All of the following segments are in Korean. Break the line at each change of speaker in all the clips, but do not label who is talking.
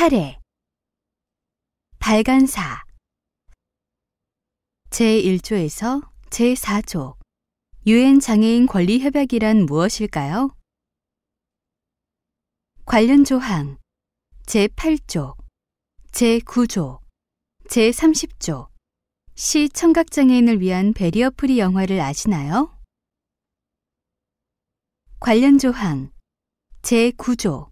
차례 발간사 제1조에서 제4조 유엔 장애인 권리 협약이란 무엇일까요? 관련 조항 제8조 제9조 제30조 시 청각장애인을 위한 배리어프리 영화를 아시나요? 관련 조항 제9조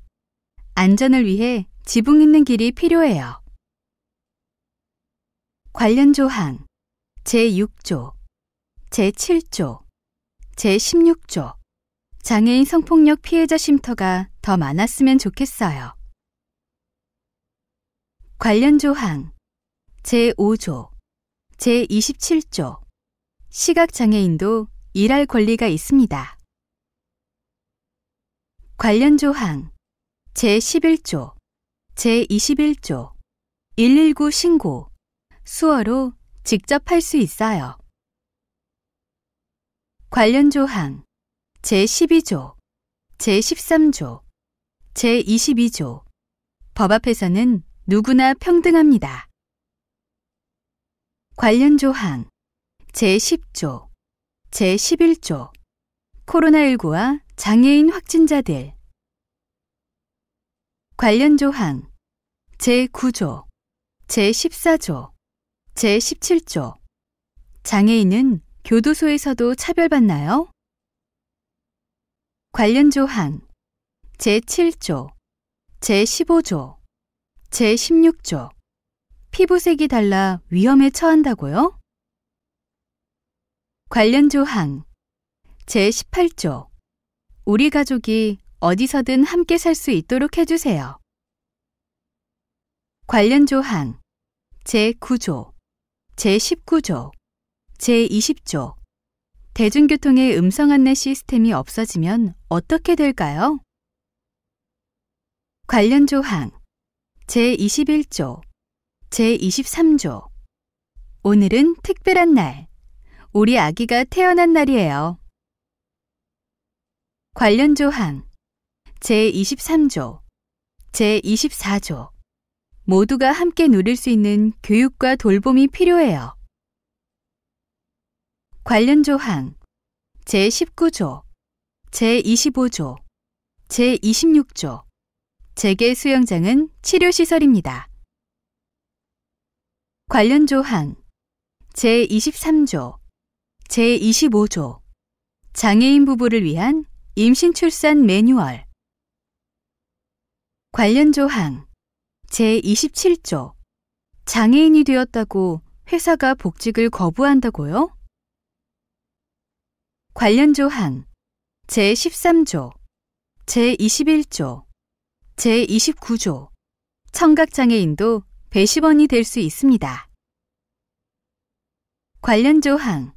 안전을 위해 지붕 있는 길이 필요해요. 관련 조항 제6조, 제7조, 제16조 장애인 성폭력 피해자 쉼터가 더 많았으면 좋겠어요. 관련 조항 제5조, 제27조 시각장애인도 일할 권리가 있습니다. 관련 조항 제11조, 제21조 119 신고 수어로 직접 할 수 있어요. 관련 조항 제12조 제13조 제22조 법 앞에서는 누구나 평등합니다. 관련 조항 제10조 제11조 코로나19와 장애인 확진자들 관련 조항 제9조, 제14조, 제17조. 장애인은 교도소에서도 차별받나요? 관련 조항 제7조, 제15조, 제16조. 피부색이 달라 위험에 처한다고요? 관련 조항 제18조 우리 가족이 어디서든 함께 살 수 있도록 해주세요. 관련 조항 제9조, 제19조, 제20조 대중교통의 음성 안내 시스템이 없어지면 어떻게 될까요? 관련 조항 제21조, 제23조 오늘은 특별한 날, 우리 아기가 태어난 날이에요. 관련 조항 제23조, 제24조 모두가 함께 누릴 수 있는 교육과 돌봄이 필요해요. 관련 조항 제19조, 제25조, 제26조 재계 수영장은 치료시설입니다. 관련 조항 제23조, 제25조 장애인 부부를 위한 임신 출산 매뉴얼 관련 조항 제27조. 장애인이 되었다고 회사가 복직을 거부한다고요? 관련 조항. 제13조. 제21조. 제29조. 청각장애인도 배심원이 될 수 있습니다. 관련 조항.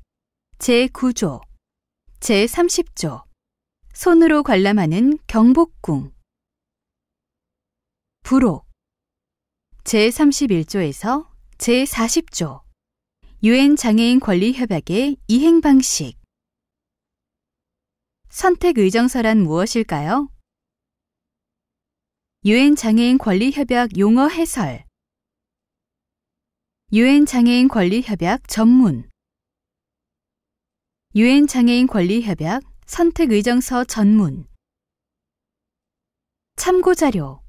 제9조. 제30조. 손으로 관람하는 경복궁. 부록. 제31조에서 제40조 유엔 장애인 권리 협약의 이행 방식 선택 의정서란 무엇일까요? 유엔 장애인 권리 협약 용어 해설 유엔 장애인 권리 협약 전문 유엔 장애인 권리 협약 선택 의정서 전문 참고 자료